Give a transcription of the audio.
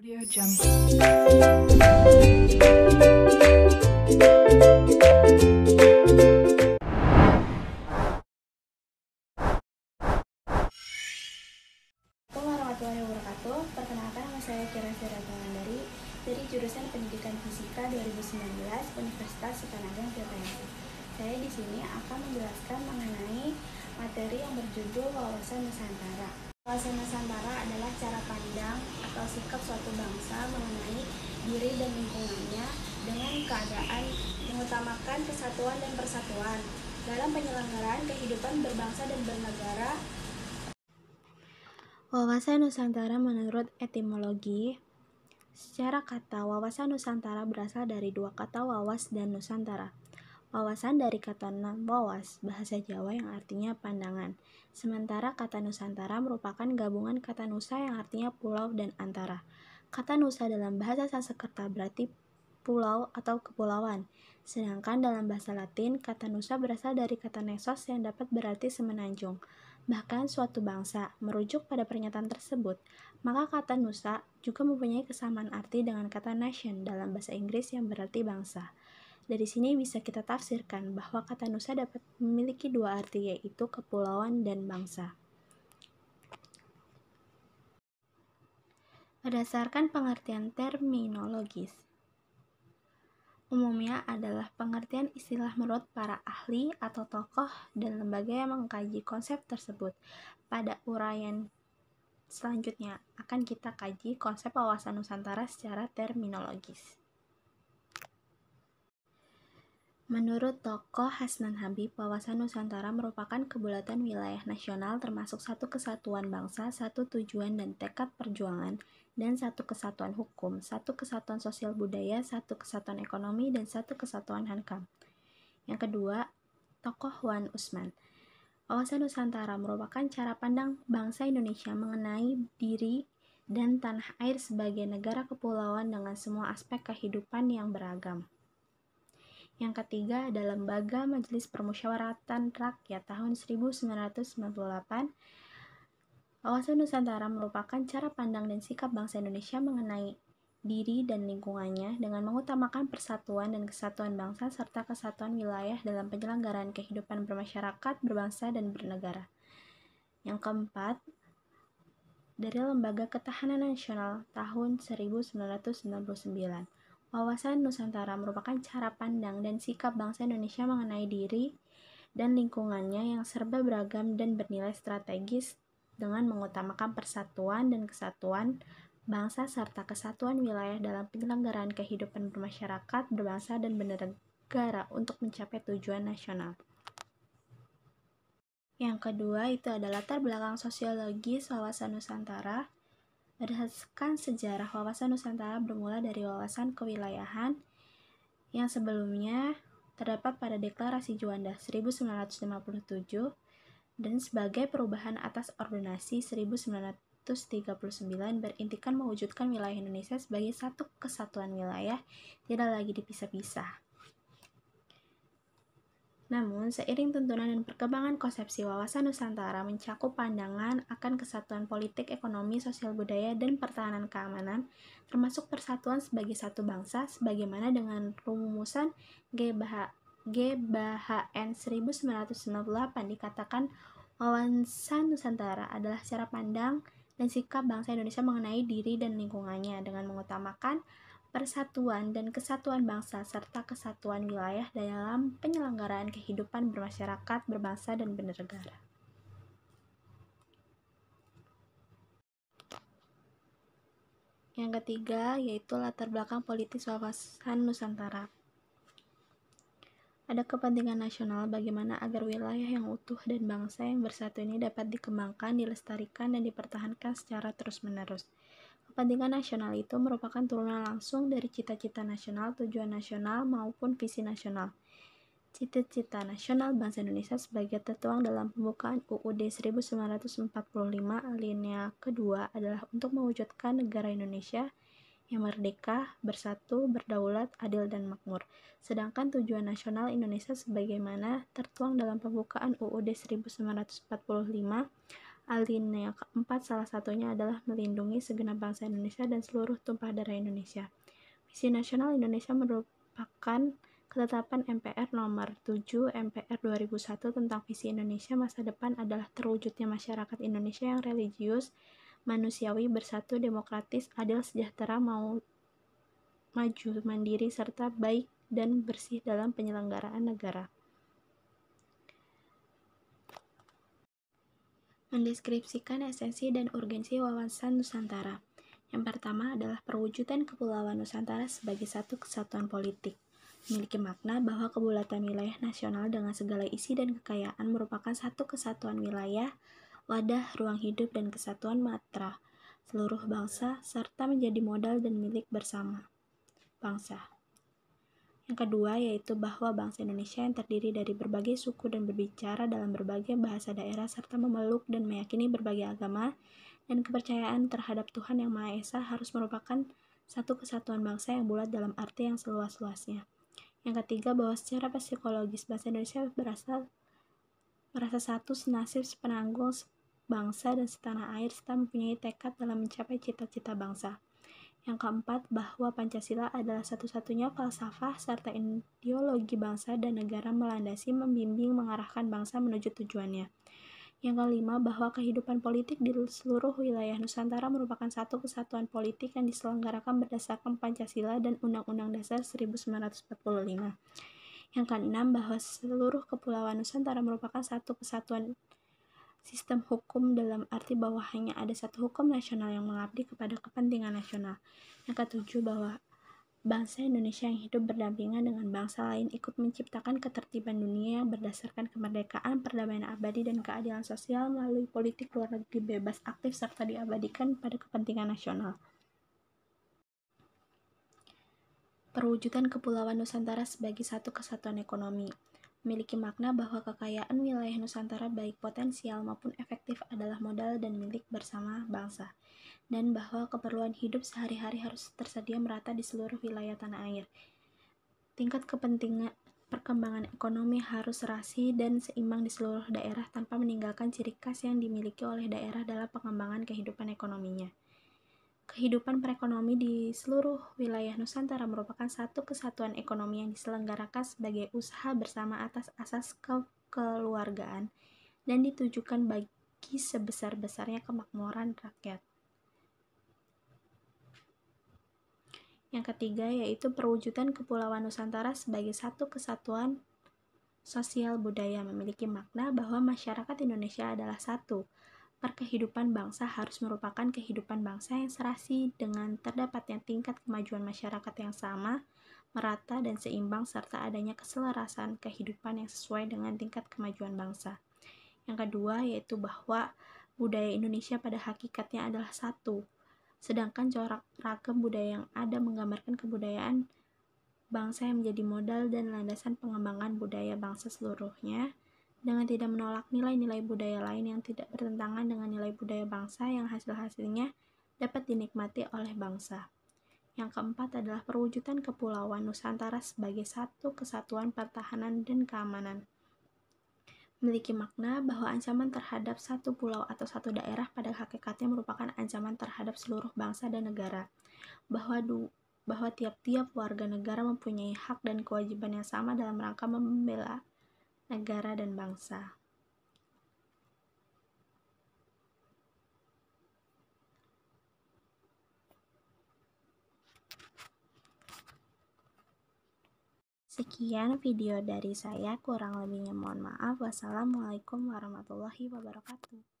Assalamualaikum warahmatullahi wabarakatuh. Perkenalkan nama saya Kira Fira dari dari jurusan Pendidikan Fisika 2019 Universitas Sukarnageng Surabaya. Saya di sini akan menjelaskan mengenai materi yang berjudul Wawasan Nusantara. Wawasan Nusantara adalah cara pandang atau sikap suatu bangsa mengenai diri dan lingkungannya dengan keadaan mengutamakan kesatuan dan persatuan dalam penyelenggaraan kehidupan berbangsa dan bernegara. Wawasan Nusantara menurut etimologi Secara kata, wawasan Nusantara berasal dari dua kata wawas dan Nusantara, Wawasan dari kata wawas, bahasa Jawa yang artinya pandangan. Sementara kata Nusantara merupakan gabungan kata Nusa yang artinya pulau dan antara. Kata Nusa dalam bahasa Sanskerta berarti pulau atau kepulauan. Sedangkan dalam bahasa Latin, kata Nusa berasal dari kata Nesos yang dapat berarti semenanjung. Bahkan suatu bangsa merujuk pada pernyataan tersebut, maka kata Nusa juga mempunyai kesamaan arti dengan kata nation dalam bahasa Inggris yang berarti bangsa. Dari sini bisa kita tafsirkan bahwa kata Nusa dapat memiliki dua arti yaitu kepulauan dan bangsa. Berdasarkan pengertian terminologis, umumnya adalah pengertian istilah menurut para ahli atau tokoh dan lembaga yang mengkaji konsep tersebut. Pada uraian selanjutnya akan kita kaji konsep wawasan Nusantara secara terminologis. Menurut tokoh Hasnan Habib, wawasan Nusantara merupakan kebulatan wilayah nasional termasuk satu kesatuan bangsa, satu tujuan dan tekad perjuangan, dan satu kesatuan hukum, satu kesatuan sosial budaya, satu kesatuan ekonomi, dan satu kesatuan hankam. Yang kedua, tokoh Wan Usman. Wawasan Nusantara merupakan cara pandang bangsa Indonesia mengenai diri dan tanah air sebagai negara kepulauan dengan semua aspek kehidupan yang beragam. Yang ketiga ada Lembaga Majelis Permusyawaratan Rakyat tahun 1998. Wawasan Nusantara merupakan cara pandang dan sikap bangsa Indonesia mengenai diri dan lingkungannya dengan mengutamakan persatuan dan kesatuan bangsa serta kesatuan wilayah dalam penyelenggaraan kehidupan bermasyarakat, berbangsa, dan bernegara. Yang keempat, dari Lembaga Ketahanan Nasional tahun 1999 Wawasan Nusantara merupakan cara pandang dan sikap bangsa Indonesia mengenai diri dan lingkungannya yang serba beragam dan bernilai strategis dengan mengutamakan persatuan dan kesatuan bangsa serta kesatuan wilayah dalam penyelenggaraan kehidupan bermasyarakat, berbangsa, dan bernegara untuk mencapai tujuan nasional. Yang kedua itu adalah latar belakang sosiologis wawasan Nusantara, Berdasarkan sejarah, wawasan Nusantara bermula dari wawasan kewilayahan yang sebelumnya terdapat pada Deklarasi Juanda 1957 dan sebagai perubahan atas Ordinasi 1939 berintikan mewujudkan wilayah Indonesia sebagai satu kesatuan wilayah, tidak lagi dipisah-pisah. Namun, seiring tuntunan dan perkembangan konsepsi wawasan Nusantara mencakup pandangan akan kesatuan politik, ekonomi, sosial budaya, dan pertahanan keamanan, termasuk persatuan sebagai satu bangsa, sebagaimana dengan rumusan GBH, GBHN 1998 dikatakan wawasan Nusantara adalah cara pandang dan sikap bangsa Indonesia mengenai diri dan lingkungannya dengan mengutamakan persatuan dan kesatuan bangsa serta kesatuan wilayah dalam penyelenggaraan kehidupan bermasyarakat, berbangsa, dan bernegara. Yang ketiga yaitu latar belakang politis wawasan Nusantara. Ada kepentingan nasional bagaimana agar wilayah yang utuh dan bangsa yang bersatu ini dapat dikembangkan, dilestarikan, dan dipertahankan secara terus-menerus Kepentingan nasional itu merupakan turunan langsung dari cita-cita nasional, tujuan nasional, maupun visi nasional. Cita-cita nasional Bangsa Indonesia sebagai tertuang dalam pembukaan UUD 1945 alinea kedua adalah untuk mewujudkan negara Indonesia yang merdeka, bersatu, berdaulat, adil, dan makmur. Sedangkan tujuan nasional Indonesia sebagaimana tertuang dalam pembukaan UUD 1945 Alinea keempat salah satunya adalah melindungi segenap bangsa Indonesia dan seluruh tumpah darah Indonesia. Misi Nasional Indonesia merupakan ketetapan MPR nomor 7 MPR 2001 tentang visi Indonesia masa depan adalah terwujudnya masyarakat Indonesia yang religius, manusiawi, bersatu, demokratis, adil, sejahtera, mau maju, mandiri, serta baik dan bersih dalam penyelenggaraan negara. mendeskripsikan esensi dan urgensi wawasan Nusantara. Yang pertama adalah perwujudan Kepulauan Nusantara sebagai satu kesatuan politik. Memiliki makna bahwa kebulatan wilayah nasional dengan segala isi dan kekayaan merupakan satu kesatuan wilayah, wadah, ruang hidup, dan kesatuan matra seluruh bangsa serta menjadi modal dan milik bersama bangsa. Yang kedua yaitu bahwa bangsa Indonesia yang terdiri dari berbagai suku dan berbicara dalam berbagai bahasa daerah serta memeluk dan meyakini berbagai agama dan kepercayaan terhadap Tuhan Yang Maha Esa harus merupakan satu kesatuan bangsa yang bulat dalam arti yang seluas-luasnya. Yang ketiga bahwa secara psikologis bahasa Indonesia berasal merasa satu senasib penanggung bangsa dan setanah air serta mempunyai tekad dalam mencapai cita-cita bangsa. Yang keempat, bahwa Pancasila adalah satu-satunya falsafah serta ideologi bangsa dan negara melandasi, membimbing, mengarahkan bangsa menuju tujuannya. Yang kelima, bahwa kehidupan politik di seluruh wilayah Nusantara merupakan satu kesatuan politik yang diselenggarakan berdasarkan Pancasila dan Undang-Undang Dasar 1945. Yang keenam, bahwa seluruh kepulauan Nusantara merupakan satu kesatuan sistem hukum dalam arti bahwa hanya ada satu hukum nasional yang mengabdi kepada kepentingan nasional. Yang ketujuh bahwa bangsa Indonesia yang hidup berdampingan dengan bangsa lain ikut menciptakan ketertiban dunia yang berdasarkan kemerdekaan, perdamaian abadi, dan keadilan sosial melalui politik luar negeri bebas aktif serta diabadikan pada kepentingan nasional. Perwujudan Kepulauan Nusantara sebagai satu kesatuan ekonomi memiliki makna bahwa kekayaan wilayah Nusantara baik potensial maupun efektif adalah modal dan milik bersama bangsa, dan bahwa keperluan hidup sehari-hari harus tersedia merata di seluruh wilayah tanah air. Tingkat kepentingan perkembangan ekonomi harus serasi dan seimbang di seluruh daerah tanpa meninggalkan ciri khas yang dimiliki oleh daerah dalam pengembangan kehidupan ekonominya kehidupan perekonomi di seluruh wilayah Nusantara merupakan satu kesatuan ekonomi yang diselenggarakan sebagai usaha bersama atas asas kekeluargaan dan ditujukan bagi sebesar-besarnya kemakmuran rakyat. Yang ketiga yaitu perwujudan Kepulauan Nusantara sebagai satu kesatuan sosial budaya memiliki makna bahwa masyarakat Indonesia adalah satu, perkehidupan bangsa harus merupakan kehidupan bangsa yang serasi dengan terdapatnya tingkat kemajuan masyarakat yang sama, merata dan seimbang serta adanya keselarasan kehidupan yang sesuai dengan tingkat kemajuan bangsa. Yang kedua yaitu bahwa budaya Indonesia pada hakikatnya adalah satu, sedangkan corak ragam budaya yang ada menggambarkan kebudayaan bangsa yang menjadi modal dan landasan pengembangan budaya bangsa seluruhnya, dengan tidak menolak nilai-nilai budaya lain yang tidak bertentangan dengan nilai budaya bangsa yang hasil-hasilnya dapat dinikmati oleh bangsa. Yang keempat adalah perwujudan kepulauan Nusantara sebagai satu kesatuan pertahanan dan keamanan. Memiliki makna bahwa ancaman terhadap satu pulau atau satu daerah pada hakikatnya merupakan ancaman terhadap seluruh bangsa dan negara. Bahwa du bahwa tiap-tiap warga negara mempunyai hak dan kewajiban yang sama dalam rangka membela negara, dan bangsa. Sekian video dari saya, kurang lebihnya mohon maaf. Wassalamualaikum warahmatullahi wabarakatuh.